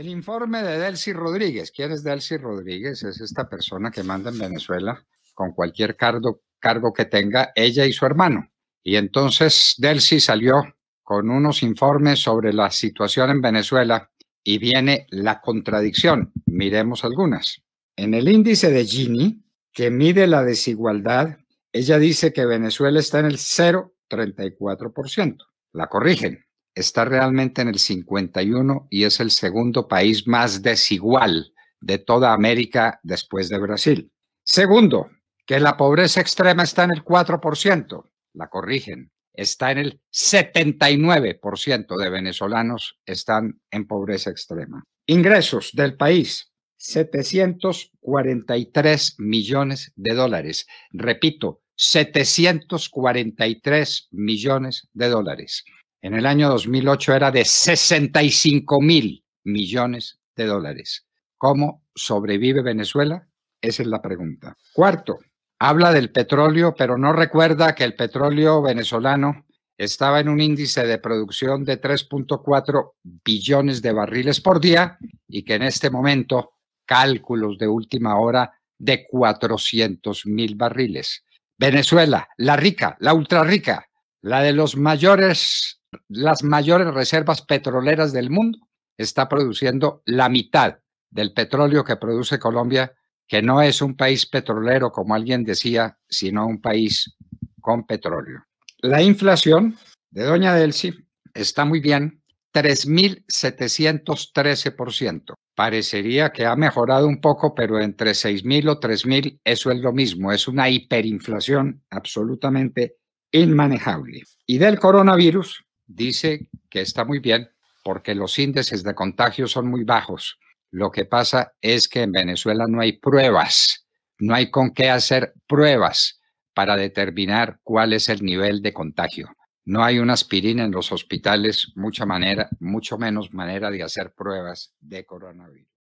El informe de Delcy Rodríguez. ¿Quién es Delcy Rodríguez? Es esta persona que manda en Venezuela con cualquier cargo, que tenga ella y su hermano. Y entonces Delcy salió con unos informes sobre la situación en Venezuela y viene la contradicción. Miremos algunas. En el índice de Gini, que mide la desigualdad, ella dice que Venezuela está en el 0,34%. La corrigen está realmente en el 51 y es el segundo país más desigual de toda América después de Brasil. Segundo, que la pobreza extrema está en el 4%, la corrigen, está en el 79% de venezolanos están en pobreza extrema. Ingresos del país, 743 millones de dólares. Repito, 743 millones de dólares en el año 2008 era de 65 mil millones de dólares. ¿Cómo sobrevive Venezuela? Esa es la pregunta. Cuarto, habla del petróleo, pero no recuerda que el petróleo venezolano estaba en un índice de producción de 3.4 billones de barriles por día y que en este momento, cálculos de última hora, de 400 mil barriles. Venezuela, la rica, la ultra rica, la de los mayores las mayores reservas petroleras del mundo, está produciendo la mitad del petróleo que produce Colombia, que no es un país petrolero, como alguien decía, sino un país con petróleo. La inflación de Doña Delcy está muy bien, 3.713%. Parecería que ha mejorado un poco, pero entre 6.000 o 3.000, eso es lo mismo, es una hiperinflación absolutamente inmanejable. Y del coronavirus, dice que está muy bien porque los índices de contagio son muy bajos. Lo que pasa es que en Venezuela no hay pruebas, no hay con qué hacer pruebas para determinar cuál es el nivel de contagio. No hay una aspirina en los hospitales, mucha manera, mucho menos manera de hacer pruebas de coronavirus.